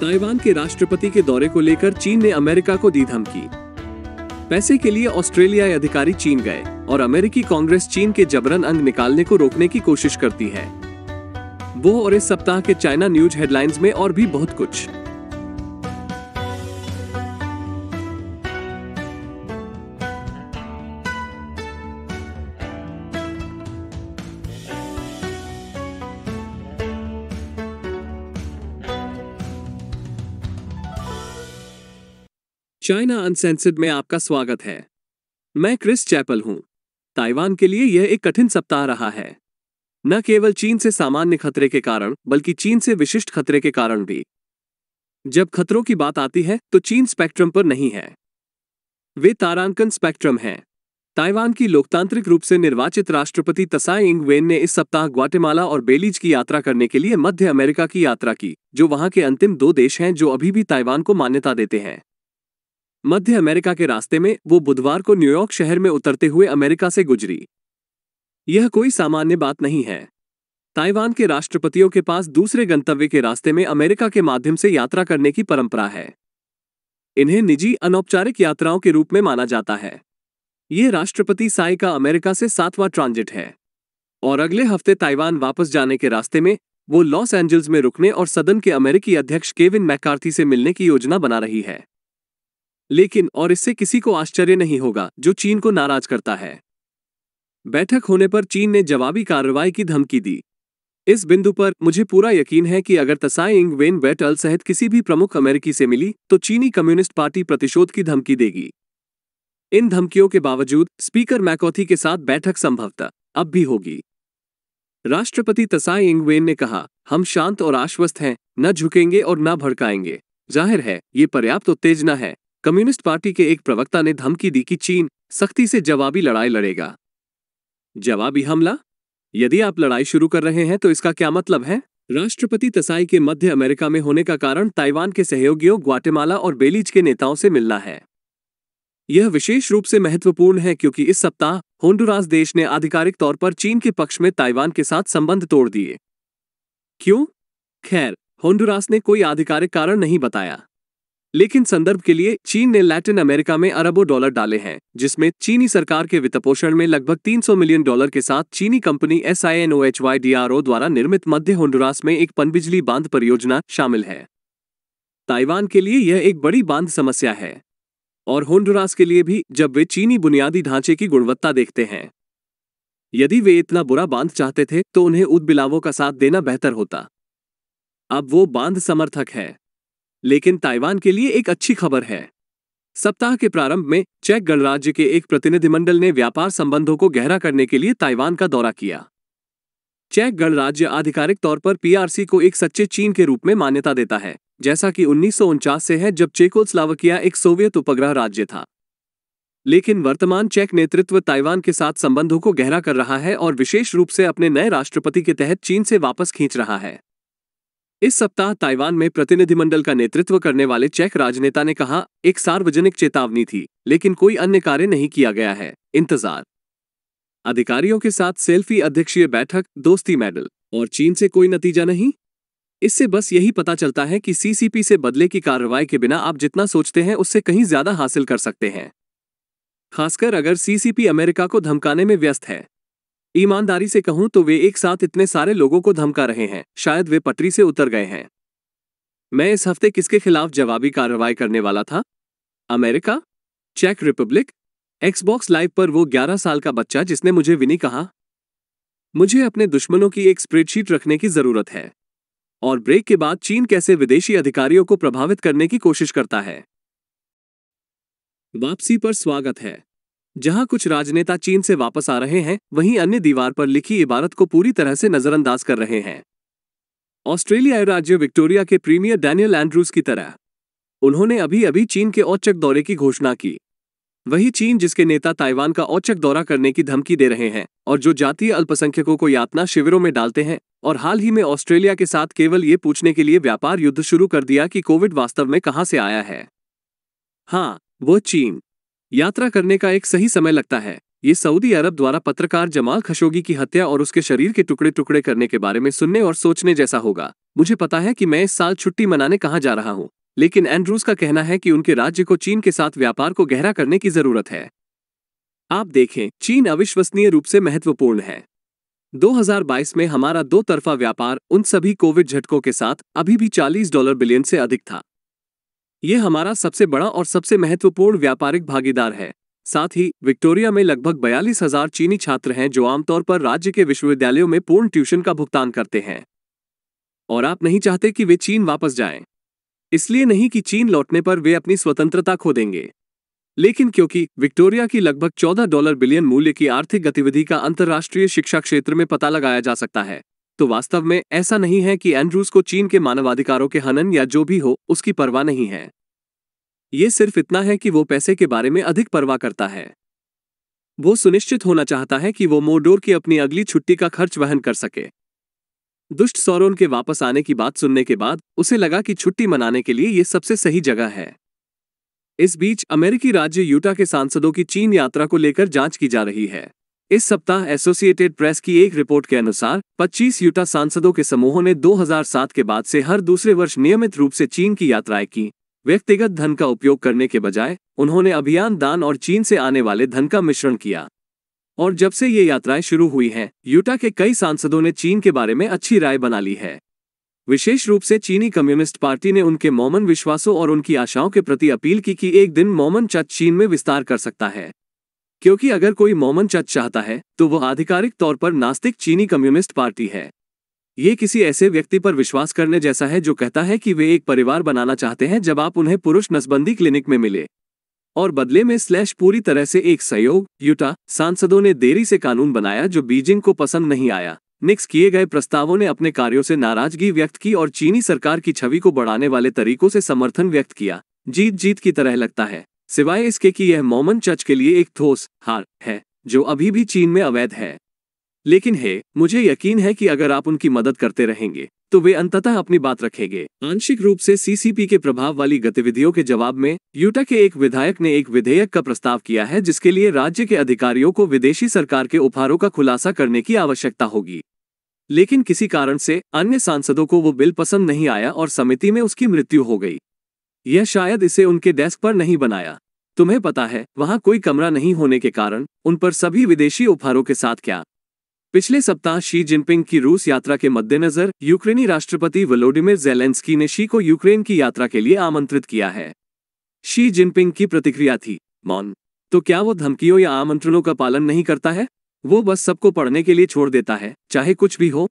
Taiwan के राष्ट्रपति के दौरे को लेकर चीन ने अमेरिका को दी धमकी पैसे के लिए ऑस्ट्रेलियाई अधिकारी चीन गए और अमेरिकी कांग्रेस चीन के जबरन अंग निकालने को रोकने की कोशिश करती है वो और इस सप्ताह के चाइना न्यूज हेडलाइंस में और भी बहुत कुछ चाइना अनसेंसिड में आपका स्वागत है मैं क्रिस चैपल हूं ताइवान के लिए यह एक कठिन सप्ताह रहा है न केवल चीन से सामान्य खतरे के कारण बल्कि चीन से विशिष्ट खतरे के कारण भी जब खतरों की बात आती है तो चीन स्पेक्ट्रम पर नहीं है वे तारांकन स्पेक्ट्रम है ताइवान की लोकतांत्रिक रूप से निर्वाचित राष्ट्रपति तसाई इंग वेन ने इस सप्ताह ग्वाटेमाला और बेलीज की यात्रा करने के लिए मध्य अमेरिका की यात्रा की जो वहां के अंतिम दो देश हैं जो अभी भी ताइवान को मान्यता देते हैं मध्य अमेरिका के रास्ते में वो बुधवार को न्यूयॉर्क शहर में उतरते हुए अमेरिका से गुजरी यह कोई सामान्य बात नहीं है ताइवान के राष्ट्रपतियों के पास दूसरे गंतव्य के रास्ते में अमेरिका के माध्यम से यात्रा करने की परंपरा है इन्हें निजी अनौपचारिक यात्राओं के रूप में माना जाता है ये राष्ट्रपति साई का अमेरिका से सातवां ट्रांजिट है और अगले हफ्ते ताइवान वापस जाने के रास्ते में वो लॉस एंजल्स में रुकने और सदन के अमेरिकी अध्यक्ष केविन मैकार्थी से मिलने की योजना बना रही है लेकिन और इससे किसी को आश्चर्य नहीं होगा जो चीन को नाराज करता है बैठक होने पर चीन ने जवाबी कार्रवाई की धमकी दी इस बिंदु पर मुझे पूरा यकीन है कि अगर तसाइंग वेन बैटल सहित किसी भी प्रमुख अमेरिकी से मिली तो चीनी कम्युनिस्ट पार्टी प्रतिशोध की धमकी देगी इन धमकियों के बावजूद स्पीकर मैकोथी के साथ बैठक संभवतः अब भी होगी राष्ट्रपति तसाइंग वेन ने कहा हम शांत और आश्वस्त हैं न झुकेंगे और न भड़काएंगे जाहिर है ये पर्याप्त उत्तेजना है कम्युनिस्ट पार्टी के एक प्रवक्ता ने धमकी दी कि चीन सख्ती से जवाबी लड़ाई लड़ेगा जवाबी हमला यदि आप लड़ाई शुरू कर रहे हैं तो इसका क्या मतलब है राष्ट्रपति तसाई के मध्य अमेरिका में होने का कारण ताइवान के सहयोगियों ग्वाटेमाला और बेलीज के नेताओं से मिलना है यह विशेष रूप से महत्वपूर्ण है क्योंकि इस सप्ताह होंडुरास देश ने आधिकारिक तौर पर चीन के पक्ष में ताइवान के साथ संबंध तोड़ दिए क्यों खैर होंडुरास ने कोई आधिकारिक कारण नहीं बताया लेकिन संदर्भ के लिए चीन ने लैटिन अमेरिका में अरबों डॉलर डाले हैं जिसमें चीनी सरकार के वित्तपोषण में लगभग 300 मिलियन डॉलर के साथ चीनी company S I N O H Y D R O द्वारा निर्मित मध्य होंडुरास में एक पनबिजली बांध परियोजना शामिल है ताइवान के लिए यह एक बड़ी बांध समस्या है और होंडुरास के लिए भी जब वे चीनी बुनियादी ढांचे की गुणवत्ता देखते हैं यदि वे इतना बुरा बांध चाहते थे तो उन्हें उदबिलावों का साथ देना बेहतर होता अब वो बांध समर्थक है लेकिन ताइवान के लिए एक अच्छी खबर है सप्ताह के प्रारंभ में चेक गणराज्य के एक प्रतिनिधिमंडल ने व्यापार संबंधों को गहरा करने के लिए ताइवान का दौरा किया चेक गणराज्य आधिकारिक तौर पर पीआरसी को एक सच्चे चीन के रूप में मान्यता देता है जैसा कि उन्नीस से है जब चेकोस्लावकिया एक सोवियत उपग्रह राज्य था लेकिन वर्तमान चेक नेतृत्व ताइवान के साथ संबंधों को गहरा कर रहा है और विशेष रूप से अपने नए राष्ट्रपति के तहत चीन से वापस खींच रहा है इस सप्ताह ताइवान में प्रतिनिधिमंडल का नेतृत्व करने वाले चेक राजनेता ने कहा एक सार्वजनिक चेतावनी थी लेकिन कोई अन्य कार्य नहीं किया गया है इंतजार अधिकारियों के साथ सेल्फी अध्यक्षीय बैठक दोस्ती मेडल और चीन से कोई नतीजा नहीं इससे बस यही पता चलता है कि सीसीपी से बदले की कार्रवाई के बिना आप जितना सोचते हैं उससे कहीं ज्यादा हासिल कर सकते हैं खासकर अगर सीसीपी अमेरिका को धमकाने में व्यस्त है ईमानदारी से कहूं तो वे एक साथ इतने सारे लोगों को धमका रहे हैं शायद वे पटरी से उतर गए हैं मैं इस हफ्ते किसके खिलाफ जवाबी कार्रवाई करने वाला था अमेरिका चेक रिपब्लिक एक्सबॉक्स लाइव पर वो 11 साल का बच्चा जिसने मुझे विनी कहा मुझे अपने दुश्मनों की एक स्प्रेडशीट रखने की जरूरत है और ब्रेक के बाद चीन कैसे विदेशी अधिकारियों को प्रभावित करने की कोशिश करता है वापसी पर स्वागत है जहां कुछ राजनेता चीन से वापस आ रहे हैं वहीं अन्य दीवार पर लिखी इबारत को पूरी तरह से नजरअंदाज कर रहे हैं ऑस्ट्रेलियाई राज्य विक्टोरिया के प्रीमियर डैनियल एंड्रूज की तरह उन्होंने अभी अभी चीन के औचक दौरे की घोषणा की वही चीन जिसके नेता ताइवान का औचक दौरा करने की धमकी दे रहे हैं और जो जातीय अल्पसंख्यकों को यातना शिविरों में डालते हैं और हाल ही में ऑस्ट्रेलिया के साथ केवल ये पूछने के लिए व्यापार युद्ध शुरू कर दिया कि कोविड वास्तव में कहां से आया है हाँ वो चीन यात्रा करने का एक सही समय लगता है ये सऊदी अरब द्वारा पत्रकार जमाल खशोगी की हत्या और उसके शरीर के टुकड़े टुकड़े करने के बारे में सुनने और सोचने जैसा होगा मुझे पता है कि मैं इस साल छुट्टी मनाने कहाँ जा रहा हूँ लेकिन एंड्रूज का कहना है कि उनके राज्य को चीन के साथ व्यापार को गहरा करने की जरूरत है आप देखें चीन अविश्वसनीय रूप से महत्वपूर्ण है 2022 में हमारा दो तरफा व्यापार उन सभी कोविड झटकों के साथ अभी भी 40 डॉलर बिलियन से अधिक था ये हमारा सबसे बड़ा और सबसे महत्वपूर्ण व्यापारिक भागीदार है साथ ही विक्टोरिया में लगभग बयालीस हजार चीनी छात्र हैं जो आमतौर पर राज्य के विश्वविद्यालयों में पूर्ण ट्यूशन का भुगतान करते हैं और आप नहीं चाहते कि वे चीन वापस जाएं। इसलिए नहीं कि चीन लौटने पर वे अपनी स्वतंत्रता खो देंगे लेकिन क्योंकि विक्टोरिया की लगभग 14 डॉलर बिलियन मूल्य की आर्थिक गतिविधि का अंतर्राष्ट्रीय शिक्षा क्षेत्र में पता लगाया जा सकता है तो वास्तव में ऐसा नहीं है कि एंड्रूज को चीन के मानवाधिकारों के हनन या जो भी हो उसकी परवाह नहीं है ये सिर्फ इतना है कि वो पैसे के बारे में अधिक परवाह करता है वो सुनिश्चित होना चाहता है कि वो मोडोर की अपनी अगली छुट्टी का खर्च वहन कर सके दुष्ट सौरोन के वापस आने की बात सुनने के बाद उसे लगा कि छुट्टी मनाने के लिए ये सबसे सही जगह है इस बीच अमेरिकी राज्य यूटा के सांसदों की चीन यात्रा को लेकर जांच की जा रही है इस सप्ताह एसोसिएटेड प्रेस की एक रिपोर्ट के अनुसार 25 यूटा सांसदों के समूहों ने 2007 के बाद से हर दूसरे वर्ष नियमित रूप से चीन की यात्राएं की व्यक्तिगत धन का उपयोग करने के बजाय उन्होंने अभियान दान और चीन से आने वाले धन का मिश्रण किया और जब से ये यात्राएं शुरू हुई हैं यूटा के कई सांसदों ने चीन के बारे में अच्छी राय बना ली है विशेष रूप से चीनी कम्युनिस्ट पार्टी ने उनके मोमन विश्वासों और उनकी आशाओं के प्रति अपील की कि एक दिन मोमन चत चीन में विस्तार कर सकता है क्योंकि अगर कोई मोमन चच चाहता है तो वह आधिकारिक तौर पर नास्तिक चीनी कम्युनिस्ट पार्टी है ये किसी ऐसे व्यक्ति पर विश्वास करने जैसा है जो कहता है कि वे एक परिवार बनाना चाहते हैं जब आप उन्हें पुरुष नसबंदी क्लिनिक में मिले और बदले में स्लैश पूरी तरह से एक सहयोग युटा सांसदों ने देरी से कानून बनाया जो बीजिंग को पसंद नहीं आया निक्स किए गए प्रस्तावों ने अपने कार्यों से नाराजगी व्यक्त की और चीनी सरकार की छवि को बढ़ाने वाले तरीकों से समर्थन व्यक्त किया जीत जीत की तरह लगता है सिवाय इसके कि यह मोमन चर्च के लिए एक ठोस हार है जो अभी भी चीन में अवैध है लेकिन हे मुझे यकीन है कि अगर आप उनकी मदद करते रहेंगे तो वे अंततः अपनी बात रखेंगे आंशिक रूप से सीसीपी के प्रभाव वाली गतिविधियों के जवाब में यूटा के एक विधायक ने एक विधेयक का प्रस्ताव किया है जिसके लिए राज्य के अधिकारियों को विदेशी सरकार के उपहारों का खुलासा करने की आवश्यकता होगी लेकिन किसी कारण से अन्य सांसदों को वो बिल पसंद नहीं आया और समिति में उसकी मृत्यु हो गई यह शायद इसे उनके डेस्क पर नहीं बनाया तुम्हें पता है वहां कोई कमरा नहीं होने के कारण उन पर सभी विदेशी उपहारों के साथ क्या पिछले सप्ताह शी जिनपिंग की रूस यात्रा के मद्देनजर यूक्रेनी राष्ट्रपति वलोडिमिर जेलेंस्की ने शी को यूक्रेन की यात्रा के लिए आमंत्रित किया है शी जिनपिंग की प्रतिक्रिया थी मौन तो क्या वो धमकियों या आमंत्रणों का पालन नहीं करता है वो बस सबको पढ़ने के लिए छोड़ देता है चाहे कुछ भी हो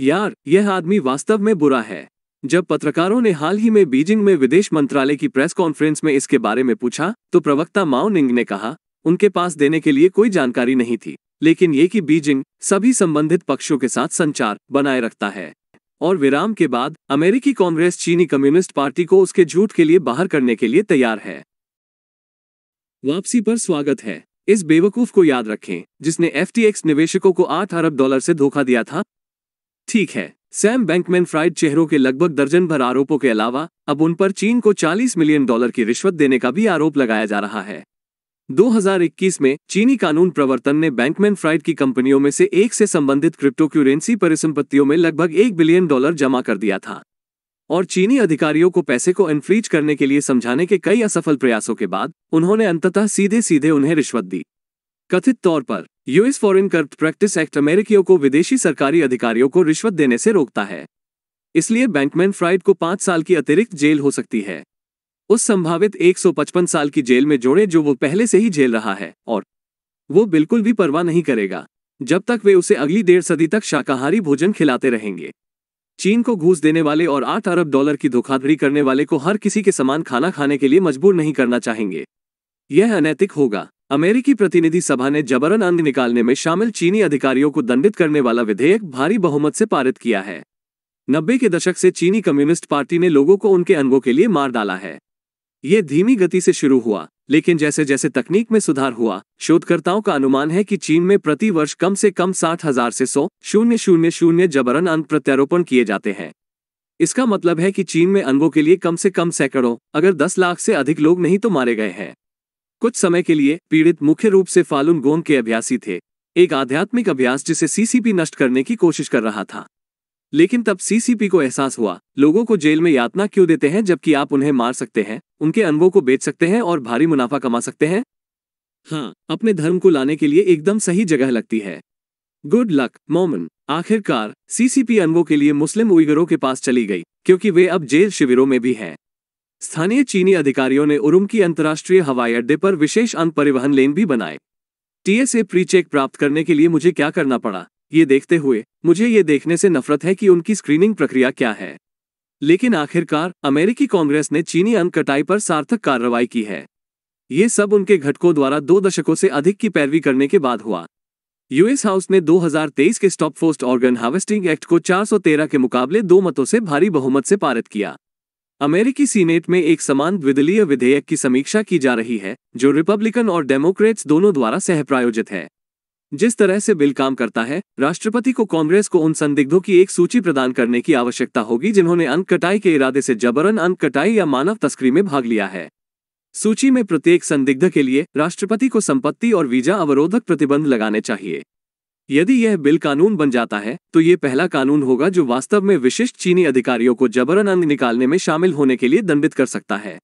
यार यह आदमी वास्तव में बुरा है जब पत्रकारों ने हाल ही में बीजिंग में विदेश मंत्रालय की प्रेस कॉन्फ्रेंस में इसके बारे में पूछा तो प्रवक्ता माओ निंग ने कहा उनके पास देने के लिए कोई जानकारी नहीं थी लेकिन ये कि बीजिंग सभी संबंधित पक्षों के साथ संचार बनाए रखता है और विराम के बाद अमेरिकी कांग्रेस चीनी कम्युनिस्ट पार्टी को उसके झूठ के लिए बाहर करने के लिए तैयार है वापसी पर स्वागत है इस बेवकूफ को याद रखें जिसने एफटीएक्स निवेशकों को आठ अरब डॉलर से धोखा दिया था ठीक है सैम बैंकमैन फ्राइड चेहरों के लगभग दर्जन भर आरोपों के अलावा अब उन पर चीन को 40 मिलियन डॉलर की रिश्वत देने का भी आरोप लगाया जा रहा है 2021 में चीनी कानून प्रवर्तन ने बैंकमैन फ्राइड की कंपनियों में से एक से संबंधित क्रिप्टो क्यूरेंसी परिसंपत्तियों में लगभग एक बिलियन डॉलर जमा कर दिया था और चीनी अधिकारियों को पैसे को इन्फ्रीज करने के लिए समझाने के कई असफल प्रयासों के बाद उन्होंने अंततः सीधे सीधे उन्हें रिश्वत दी कथित तौर पर US foreign corrupt practice act अमेरिकियों को विदेशी सरकारी अधिकारियों को रिश्वत देने से रोकता है इसलिए बैंकमैन फ्राइड को पांच साल की अतिरिक्त जेल हो सकती है उस संभावित 155 साल की जेल में जोड़े जो वो पहले से ही झेल रहा है और वो बिल्कुल भी परवाह नहीं करेगा जब तक वे उसे अगली डेढ़ सदी तक शाकाहारी भोजन खिलाते रहेंगे चीन को घूस देने वाले और आठ अरब डॉलर की धोखाधड़ी करने वाले को हर किसी के समान खाना खाने के लिए मजबूर नहीं करना चाहेंगे यह अनैतिक होगा अमेरिकी प्रतिनिधि सभा ने जबरन अंग निकालने में शामिल चीनी अधिकारियों को दंडित करने वाला विधेयक भारी बहुमत से पारित किया है नब्बे के दशक से चीनी कम्युनिस्ट पार्टी ने लोगों को उनके अंगों के लिए मार डाला है ये धीमी गति से शुरू हुआ लेकिन जैसे जैसे तकनीक में सुधार हुआ शोधकर्ताओं का अनुमान है कि चीन में प्रति वर्ष कम से कम साठ हजार से सौ शून्य शून्य शून्य जबरन अंग प्रत्यारोपण किए जाते हैं इसका मतलब है कि चीन में अंगों के लिए कम से कम सैकड़ों अगर दस लाख से अधिक लोग नहीं तो मारे गए हैं कुछ समय के लिए पीड़ित मुख्य रूप से फालुन गोंग के अभ्यासी थे एक आध्यात्मिक अभ्यास जिसे सीसीपी नष्ट करने की कोशिश कर रहा था लेकिन तब सीसीपी को एहसास हुआ लोगों को जेल में यातना क्यों देते हैं जबकि आप उन्हें मार सकते हैं उनके अनुभव को बेच सकते हैं और भारी मुनाफा कमा सकते हैं हाँ अपने धर्म को लाने के लिए एकदम सही जगह लगती है गुड लक मोमन आखिरकार सीसीपी अनवो के लिए मुस्लिम उइगरों के पास चली गई क्योंकि वे अब जेल शिविरों में भी हैं स्थानीय चीनी अधिकारियों ने उरुम की अंतर्राष्ट्रीय हवाई अड्डे पर विशेष अंग परिवहन लेन भी बनाए टीएसए प्री चेक प्राप्त करने के लिए मुझे क्या करना पड़ा ये देखते हुए मुझे ये देखने से नफरत है कि उनकी स्क्रीनिंग प्रक्रिया क्या है लेकिन आखिरकार अमेरिकी कांग्रेस ने चीनी अंग कटाई पर सार्थक कार्रवाई की है ये सब उनके घटकों द्वारा दो दशकों से अधिक की पैरवी करने के बाद हुआ यूएस हाउस ने 2023 के stop forced organ harvesting act को 413 के मुकाबले दो मतों से भारी बहुमत से पारित किया अमेरिकी सीनेट में एक समान द्विदलीय विधेयक की समीक्षा की जा रही है जो रिपब्लिकन और डेमोक्रेट्स दोनों द्वारा सह प्रायोजित है जिस तरह से बिल काम करता है राष्ट्रपति को कांग्रेस को उन संदिग्धों की एक सूची प्रदान करने की आवश्यकता होगी जिन्होंने अंक कटाई के इरादे से जबरन अंक कटाई या मानव तस्करी में भाग लिया है सूची में प्रत्येक संदिग्ध के लिए राष्ट्रपति को संपत्ति और वीजा अवरोधक प्रतिबंध लगाने चाहिए यदि यह बिल कानून बन जाता है तो ये पहला कानून होगा जो वास्तव में विशिष्ट चीनी अधिकारियों को जबरन अंग निकालने में शामिल होने के लिए दंडित कर सकता है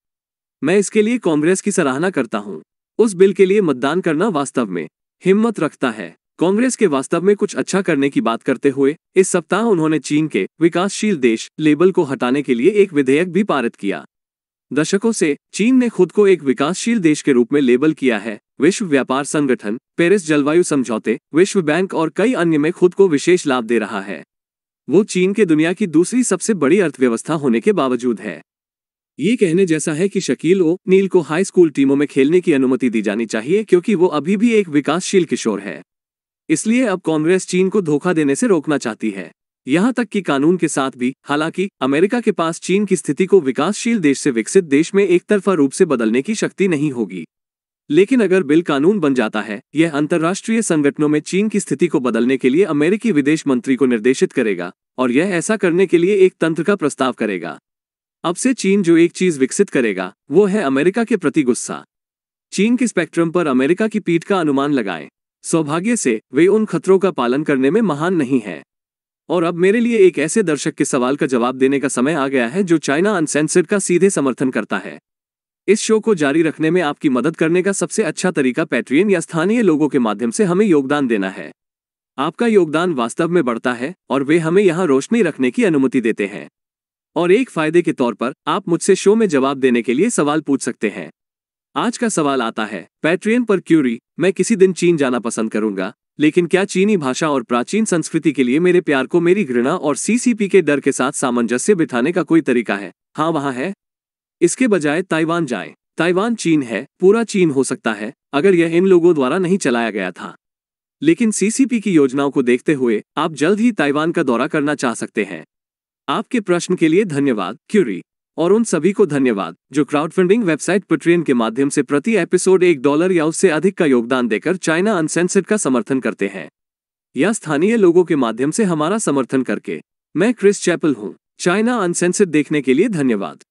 मैं इसके लिए कांग्रेस की सराहना करता हूँ उस बिल के लिए मतदान करना वास्तव में हिम्मत रखता है कांग्रेस के वास्तव में कुछ अच्छा करने की बात करते हुए इस सप्ताह उन्होंने चीन के विकासशील देश लेबल को हटाने के लिए एक विधेयक भी पारित किया दशकों से चीन ने खुद को एक विकासशील देश के रूप में लेबल किया है विश्व व्यापार संगठन पेरिस जलवायु समझौते विश्व बैंक और कई अन्य में खुद को विशेष लाभ दे रहा है वो चीन के दुनिया की दूसरी सबसे बड़ी अर्थव्यवस्था होने के बावजूद है ये कहने जैसा है कि शकील ओ नील को हाई स्कूल टीमों में खेलने की अनुमति दी जानी चाहिए क्योंकि वो अभी भी एक विकासशील किशोर है इसलिए अब कांग्रेस चीन को धोखा देने से रोकना चाहती है यहाँ तक कि कानून के साथ भी हालांकि अमेरिका के पास चीन की स्थिति को विकासशील देश से विकसित देश में एक तरफा रूप से बदलने की शक्ति नहीं होगी लेकिन अगर बिल कानून बन जाता है यह अंतर्राष्ट्रीय संगठनों में चीन की स्थिति को बदलने के लिए अमेरिकी विदेश मंत्री को निर्देशित करेगा और यह ऐसा करने के लिए एक तंत्र का प्रस्ताव करेगा अब से चीन जो एक चीज विकसित करेगा वो है अमेरिका के प्रति गुस्सा चीन के स्पेक्ट्रम पर अमेरिका की पीठ का अनुमान लगाएं सौभाग्य से वे उन खतरों का पालन करने में महान नहीं है और अब मेरे लिए एक ऐसे दर्शक के सवाल का जवाब देने का समय आ गया है जो चाइना अनसेंसर का सीधे समर्थन करता है इस शो को जारी रखने में आपकी मदद करने का सबसे अच्छा तरीका पैट्रियन या स्थानीय लोगों के माध्यम से हमें योगदान देना है आपका योगदान वास्तव में बढ़ता है और वे हमें यहाँ रोशनी रखने की अनुमति देते हैं और एक फायदे के तौर पर आप मुझसे शो में जवाब देने के लिए सवाल पूछ सकते हैं आज का सवाल आता है पैट्रियन पर क्यूरी मैं किसी दिन चीन जाना पसंद करूंगा लेकिन क्या चीनी भाषा और प्राचीन संस्कृति के लिए मेरे प्यार को मेरी घृणा और सीसीपी के डर के साथ सामंजस्य बिठाने का कोई तरीका है हाँ वहाँ है इसके बजाय ताइवान जाए ताइवान चीन है पूरा चीन हो सकता है अगर यह इन लोगों द्वारा नहीं चलाया गया था लेकिन सीसीपी की योजनाओं को देखते हुए आप जल्द ही ताइवान का दौरा करना चाह सकते हैं आपके प्रश्न के लिए धन्यवाद क्यूरी और उन सभी को धन्यवाद जो क्राउड फंडिंग वेबसाइट पट्रियन के माध्यम से प्रति एपिसोड एक डॉलर या उससे अधिक का योगदान देकर चाइना अनसेंसिड का समर्थन करते हैं या स्थानीय लोगों के माध्यम से हमारा समर्थन करके मैं क्रिस चैपल हूँ चाइना अनसेंसिड देखने के लिए धन्यवाद